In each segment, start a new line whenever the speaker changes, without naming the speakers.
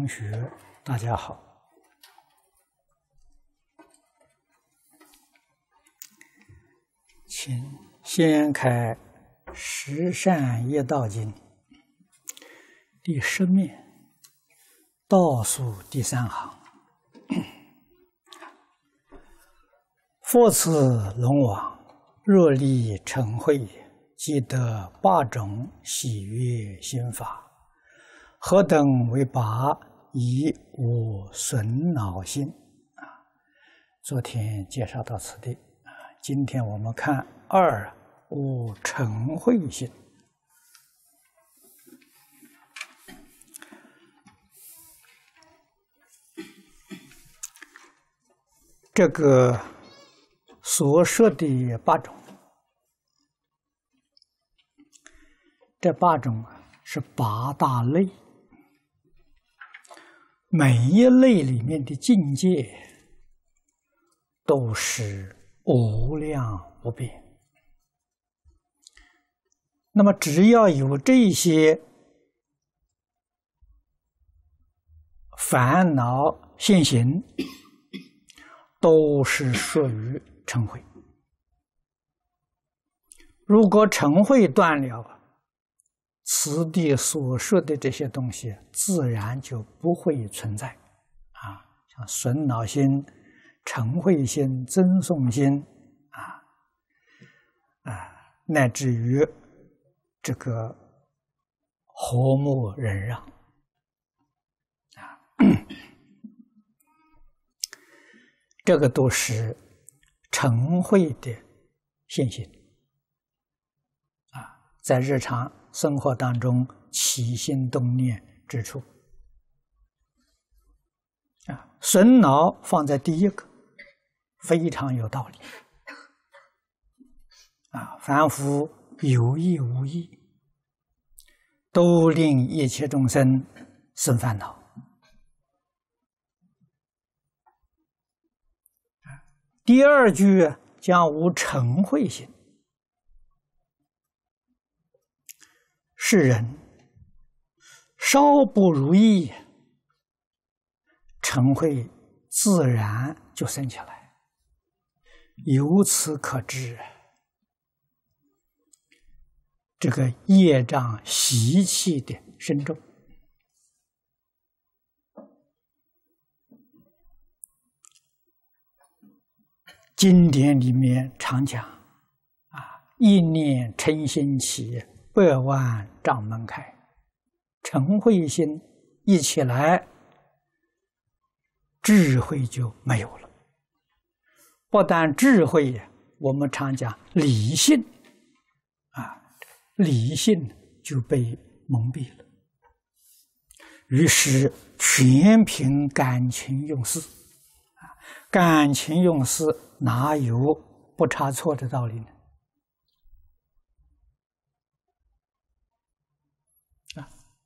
同学，大家好，请掀开《十善业道经》第十面倒数第三行：“ 佛赐龙王若立成会，即得八种喜悦心法。何等为八？”一五损脑心，啊，昨天介绍到此地，啊，今天我们看二五成慧心。这个所设的八种，这八种啊是八大类。每一类里面的境界都是无量无边，那么只要有这些烦恼现行，都是属于尘慧。如果尘慧断了。此地所说的这些东西，自然就不会存在，啊，像损恼心、嗔慧心、增诵心，啊啊，乃至于这个和睦忍让，啊，这个都是嗔慧的信心，啊，在日常。生活当中起心动念之处，啊，损恼放在第一个，非常有道理。啊，凡夫有意无意，都令一切众生生烦恼。第二句将无成慧心。是人稍不如意，嗔恚自然就生起来。由此可知，这个业障习气的深重。经典里面常讲：“啊，一念嗔心起。”百万丈门开，陈慧心一起来，智慧就没有了；不但智慧，我们常讲理性啊，理性就被蒙蔽了。于是全凭感情用事，感情用事哪有不差错的道理呢？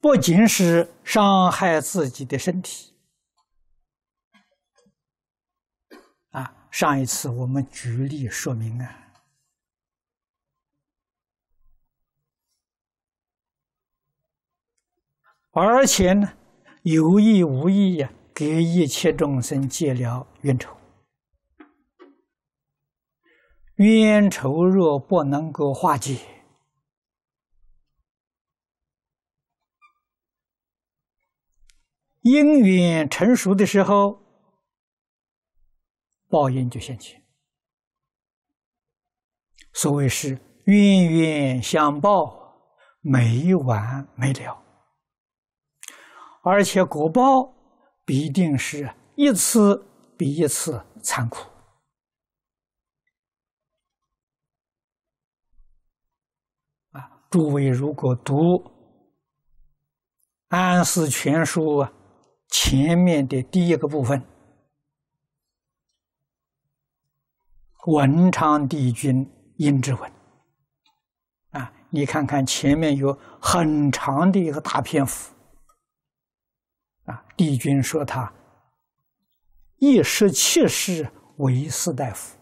不仅是伤害自己的身体，啊，上一次我们举例说明啊，而且呢，有意无意啊，给一切众生结了冤仇，冤仇若不能够化解。因缘成熟的时候，报应就现起。所谓是冤冤相报，没完没了，而且果报必定是一次比一次残酷。啊，诸位如果读《安史全书》啊。前面的第一个部分，文昌帝君应之文，啊，你看看前面有很长的一个大篇幅，啊，帝君说他一十七世为士大夫，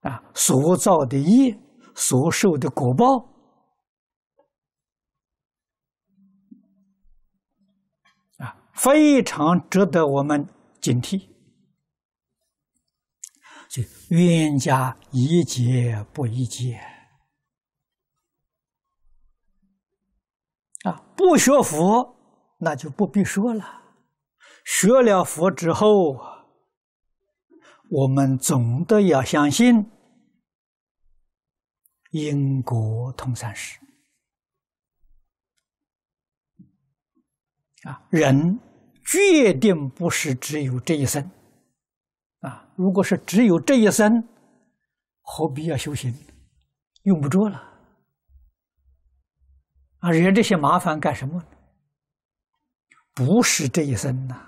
啊，所造的业，所受的果报。非常值得我们警惕。就冤家宜解不宜结啊！不学佛那就不必说了，学了佛之后，我们总得要相信因果通三世啊，人。决定不是只有这一生啊！如果是只有这一生，何必要修行？用不着了啊！惹这些麻烦干什么呢？不是这一生呐！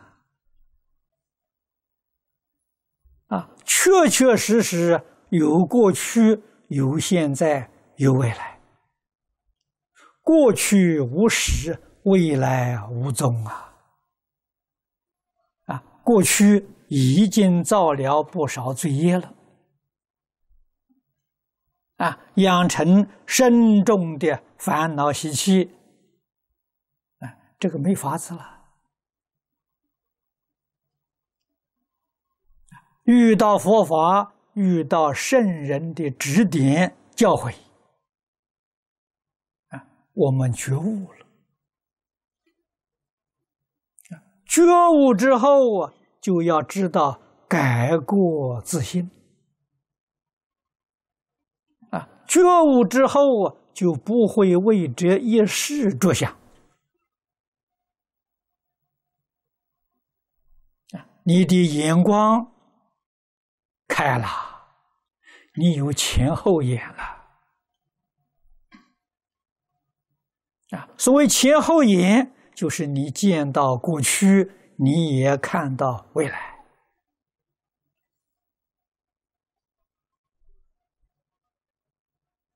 啊，确确实实有过去，有现在，有未来。过去无始，未来无终啊！过去已经造了不少罪业了，啊，养成深重的烦恼习气，啊，这个没法子了。遇到佛法，遇到圣人的指点教诲，啊，我们觉悟了。觉悟之后啊，就要知道改过自新啊。觉悟之后啊，就不会为这一事着想啊。你的眼光开了，你有前后眼了啊。所谓前后眼。就是你见到过去，你也看到未来。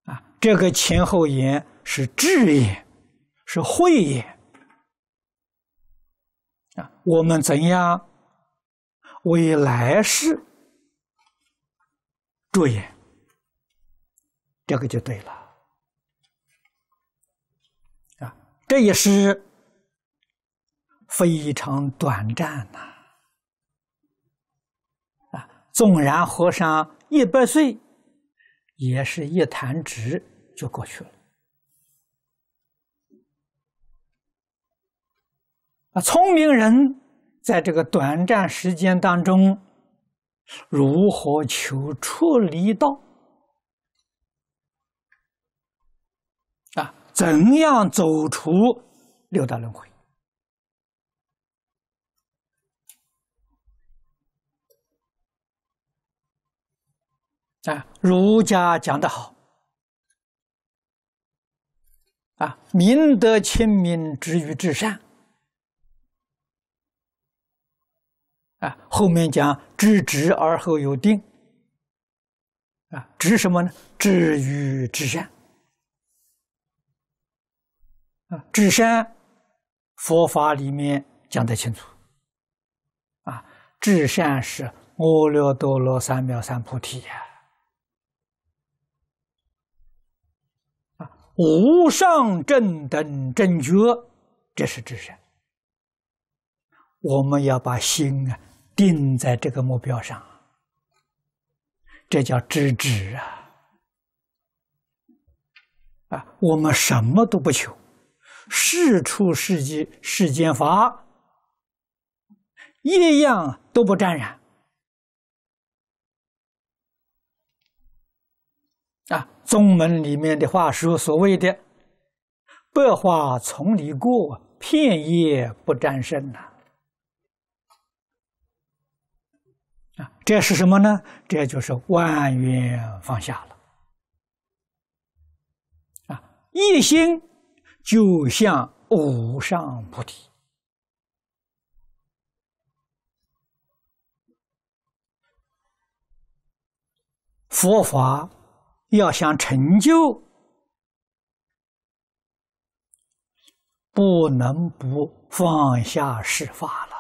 啊，这个前后言是智也，是慧也。啊，我们怎样为来世着眼？这个就对了。啊，这也是。非常短暂呐，啊，纵然活上一百岁，也是一弹指就过去了。啊，聪明人在这个短暂时间当中，如何求出离道？啊，怎样走出六大轮回？啊，儒家讲的好。啊，明德亲民，止于至善。啊，后面讲知止而后有定。啊，止什么呢？止于至善。啊，至善，佛法里面讲得清楚。啊，至善是阿耨多罗三藐三菩提呀。无上正等正觉，这是知识。我们要把心啊定在这个目标上，这叫知止啊！啊，我们什么都不求，事出世间，世间法一样都不沾染。东门里面的话说：“所谓的‘百花丛里过，片叶不沾身’呐，啊，这是什么呢？这就是万缘放下了，啊，一心就像无上菩提佛法。”要想成就，不能不放下释法了。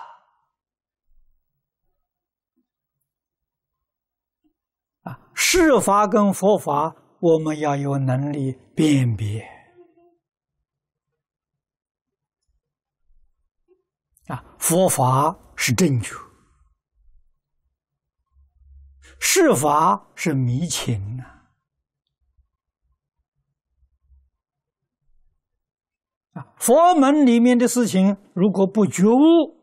啊，释法跟佛法，我们要有能力辨别。啊，佛法是正确。世法是迷情呢。啊，佛门里面的事情，如果不觉悟，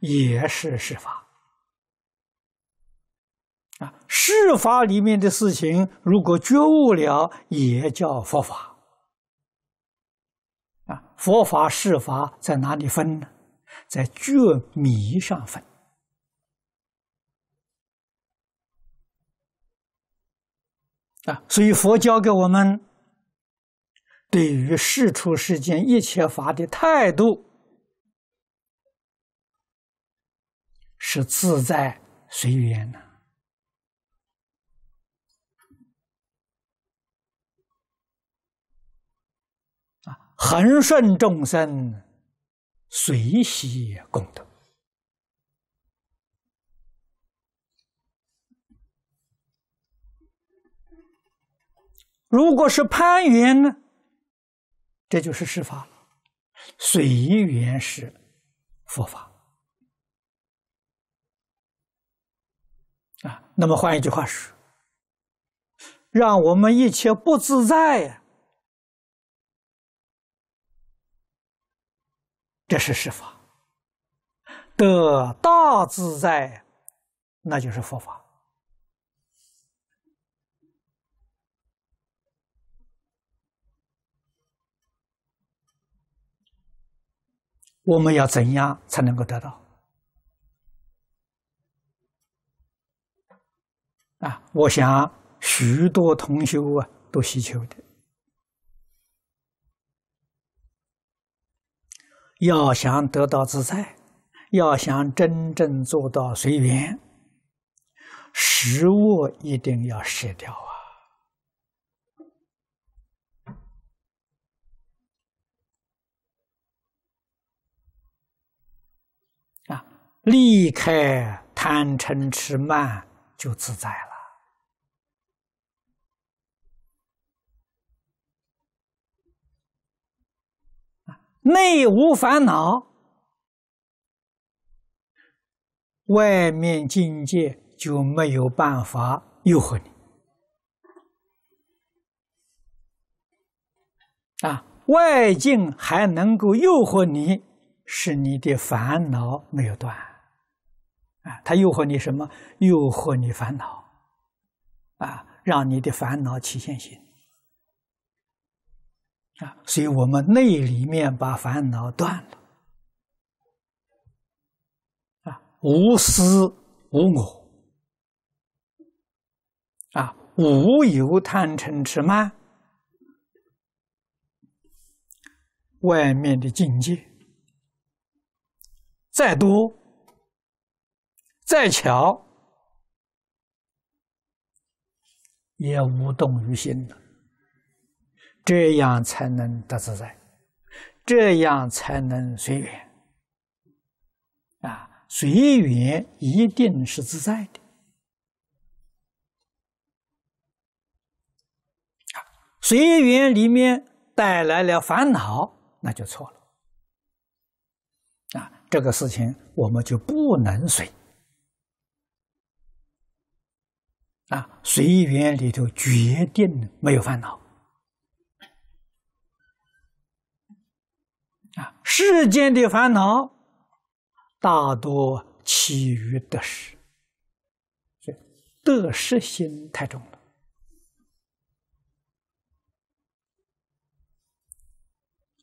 也是事法；啊，事法里面的事情，如果觉悟了，也叫佛法。啊，佛法、事法在哪里分呢？在觉迷上分。啊，所以佛教给我们。对于世出世间一切法的态度是自在随缘的啊，恒顺众生，随喜功德。如果是攀缘呢？这就是事法，水银语是佛法啊。那么换一句话说，让我们一切不自在，这是事法；得大自在，那就是佛法。我们要怎样才能够得到？啊，我想许多同学啊都需求的。要想得到自在，要想真正做到随缘，食物一定要舍掉。离开贪嗔痴慢，就自在了。内无烦恼，外面境界就没有办法诱惑你。啊，外境还能够诱惑你，是你的烦恼没有断。他诱惑你什么？诱惑你烦恼，啊，让你的烦恼起现行，啊，所以我们内里面把烦恼断了，啊，无私无我，啊，无有贪嗔痴慢，外面的境界再多。再巧，也无动于心了。这样才能得自在，这样才能随缘。啊，随缘一定是自在的。随缘里面带来了烦恼，那就错了。啊，这个事情我们就不能随。啊，随缘里头决定没有烦恼。啊，世间的烦恼大多起于得失，这得失心太重了。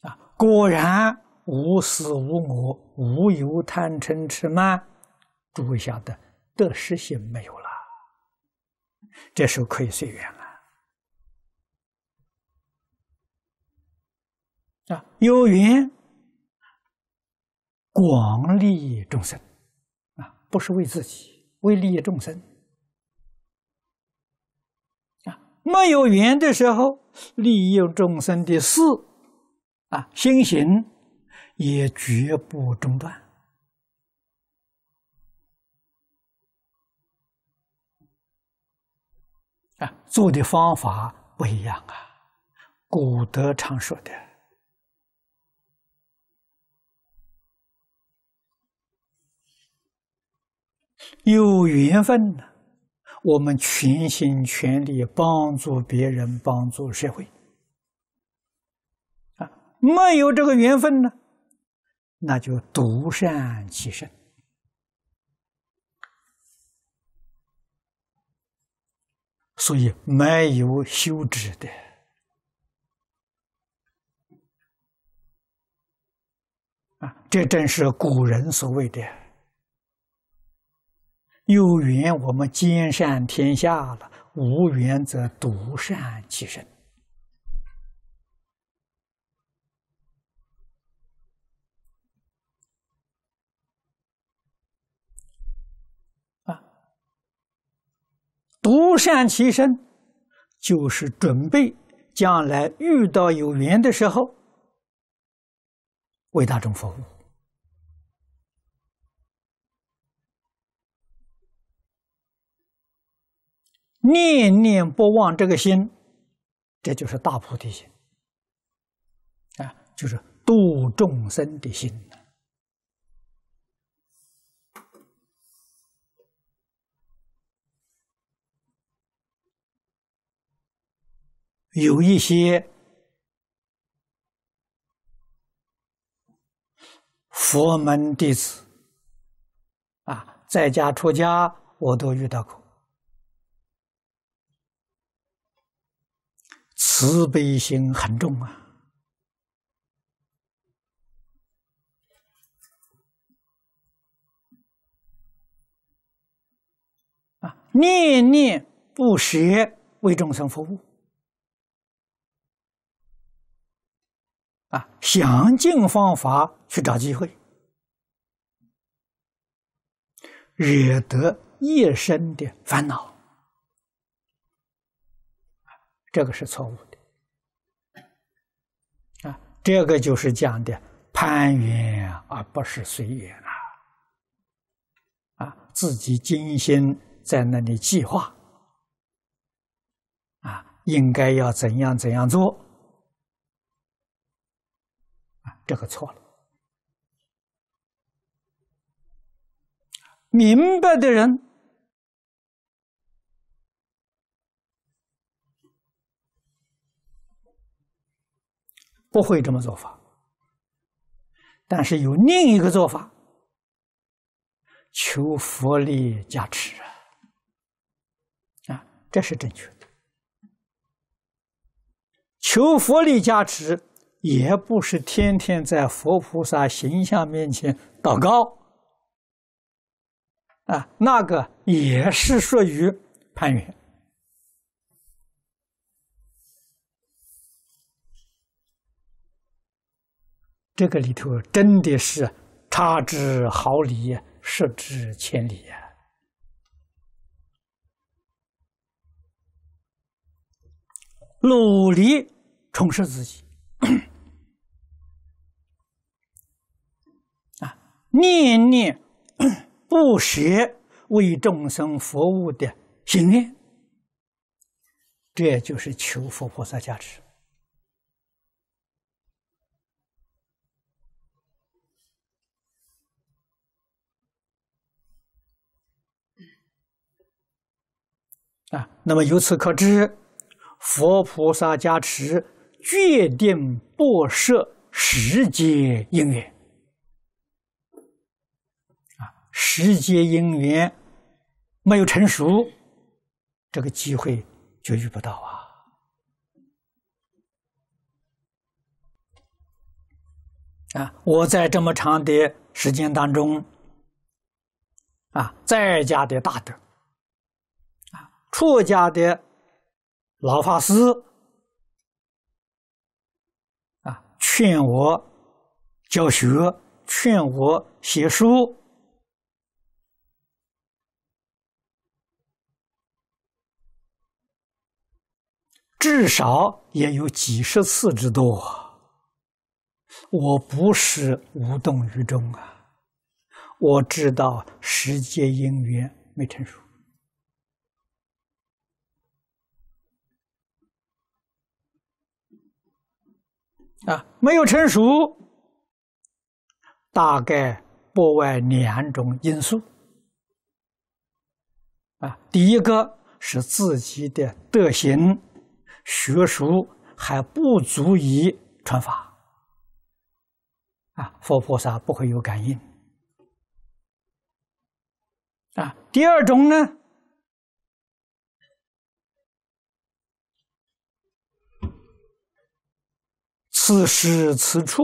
啊，果然无私无我，无有贪嗔痴慢，住下的得失心没有了。这时候可以随缘了啊！有缘广利众生啊，不是为自己，为利益众生啊。没有缘的时候，利益众生的事啊，心行也绝不中断。啊，做的方法不一样啊。古德常说的，有缘分呢，我们全心全力帮助别人，帮助社会啊；没有这个缘分呢，那就独善其身。所以没有休止的啊，这正是古人所谓的“有缘我们兼善天下了，无缘则独善其身”。独善其身，就是准备将来遇到有缘的时候为大众服务，念念不忘这个心，这就是大菩提心啊，就是度众生的心。有一些佛门弟子啊，在家出家，我都遇到过，慈悲心很重啊，啊，念念不学为众生服务。啊，想尽方法去找机会，惹得一生的烦恼，这个是错误的。啊，这个就是讲的攀缘，而不是随缘啊。啊，自己精心在那里计划，啊，应该要怎样怎样做。这个错了。明白的人不会这么做法，但是有另一个做法，求佛力加持啊，啊，这是正确的，求佛力加持。也不是天天在佛菩萨形象面前祷告啊，那个也是属于攀缘。这个里头真的是差之毫厘，失之千里啊！努力充实自己。念念不舍为众生服务的心念，这就是求佛菩萨加持。啊，那么由此可知，佛菩萨加持决定不设时间因缘。时节因缘没有成熟，这个机会就遇不到啊！啊，我在这么长的时间当中，啊，在家的大德，啊，出家的老法师，啊，劝我教学，劝我写书。至少也有几十次之多，我不是无动于衷啊！我知道时间因缘没成熟啊，没有成熟，大概不外两种因素啊，第一个是自己的德行。学书还不足以传法啊！佛菩萨不会有感应啊！第二种呢，此时此处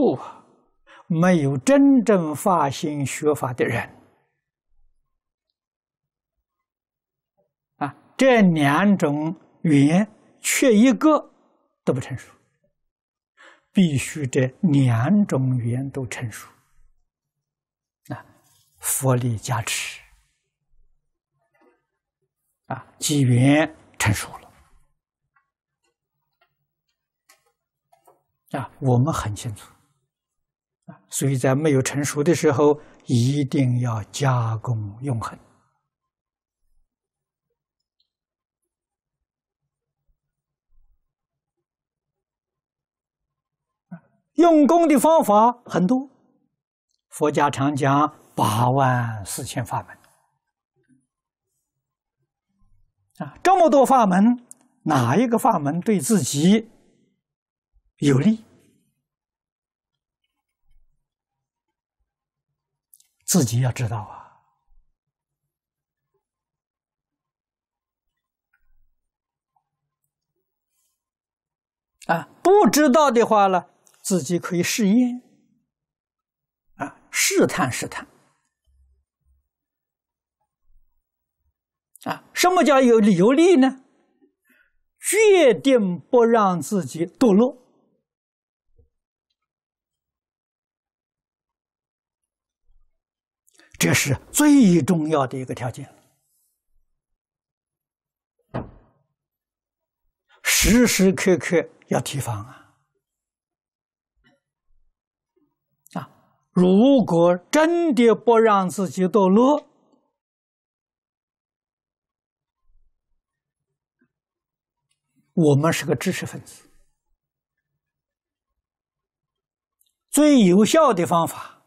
没有真正发心学法的人啊！这两种言缺一个都不成熟，必须这两种语言都成熟，啊，佛力加持，啊，机缘成熟了，啊，我们很清楚，啊，所以在没有成熟的时候，一定要加工用恒。用功的方法很多，佛家常讲八万四千法门，啊，这么多法门，哪一个法门对自己有利，自己要知道啊！啊，不知道的话呢？自己可以试验，啊，试探试探，啊，什么叫有理有利呢？决定不让自己堕落，这是最重要的一个条件，时时刻刻要提防啊。如果真的不让自己堕落，我们是个知识分子，最有效的方法，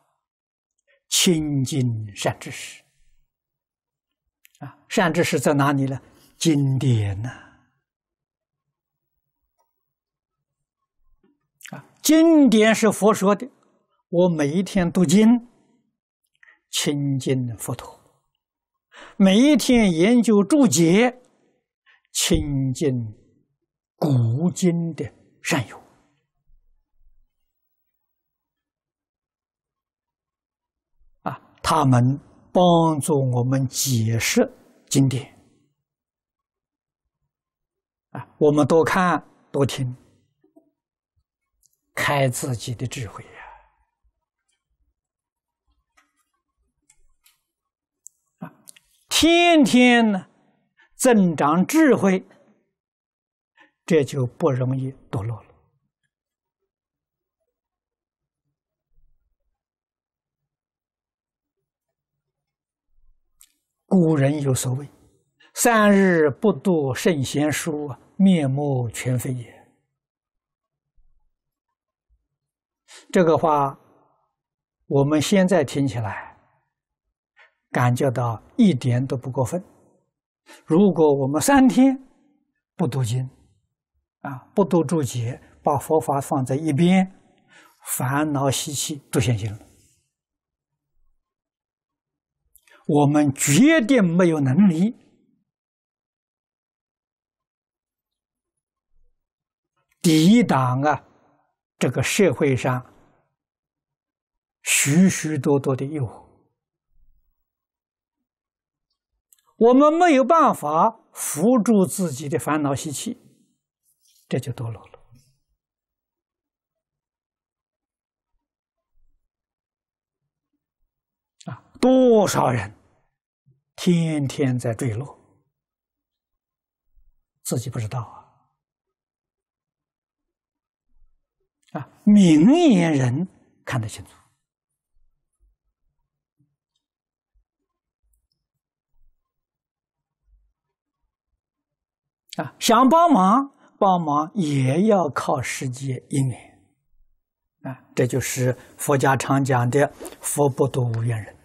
亲近善知识。啊，善知识在哪里呢？经典呐，啊，经典是佛说的。我每一天读经，亲近佛陀；每一天研究注解，亲近古今的善友。啊，他们帮助我们解释经典。啊，我们多看多听，开自己的智慧。天天呢，增长智慧，这就不容易堕落了。古人有所谓：“三日不读圣贤书，面目全非也。”这个话，我们现在听起来。感觉到一点都不过分。如果我们三天不读经，啊，不读注解，把佛法放在一边，烦恼习气都现行了。我们绝对没有能力抵挡啊这个社会上许许多多的诱惑。我们没有办法扶住自己的烦恼习气，这就堕落了。啊，多少人天天在坠落，自己不知道啊！啊，明眼人看得清楚。啊，想帮忙帮忙，也要靠世界因缘。啊，这就是佛家常讲的“佛不度无缘人”。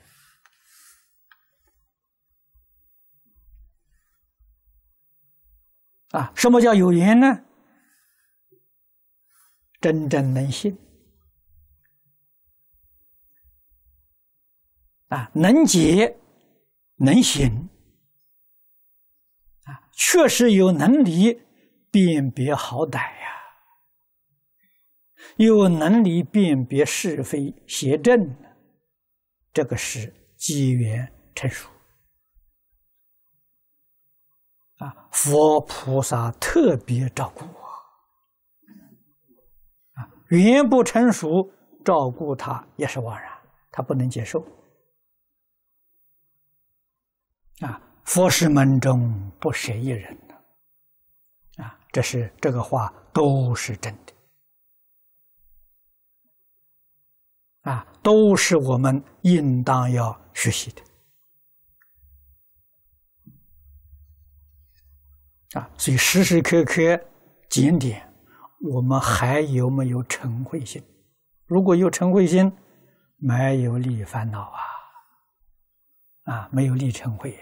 啊，什么叫有缘呢？真正能信，啊，能解，能行。确实有能力辨别好歹呀，有能力辨别是非邪正，这个是机缘成熟。啊，佛菩萨特别照顾我。啊，缘不成熟，照顾他也是枉然，他不能接受。啊。佛是门中不舍一人呐，啊，这是这个话都是真的，啊，都是我们应当要学习的，啊，所以时时刻刻检点我们还有没有成慧心，如果有成慧心，没有利烦恼啊，啊，没有立成慧。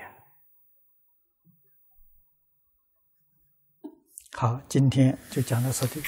好，今天就讲到此地。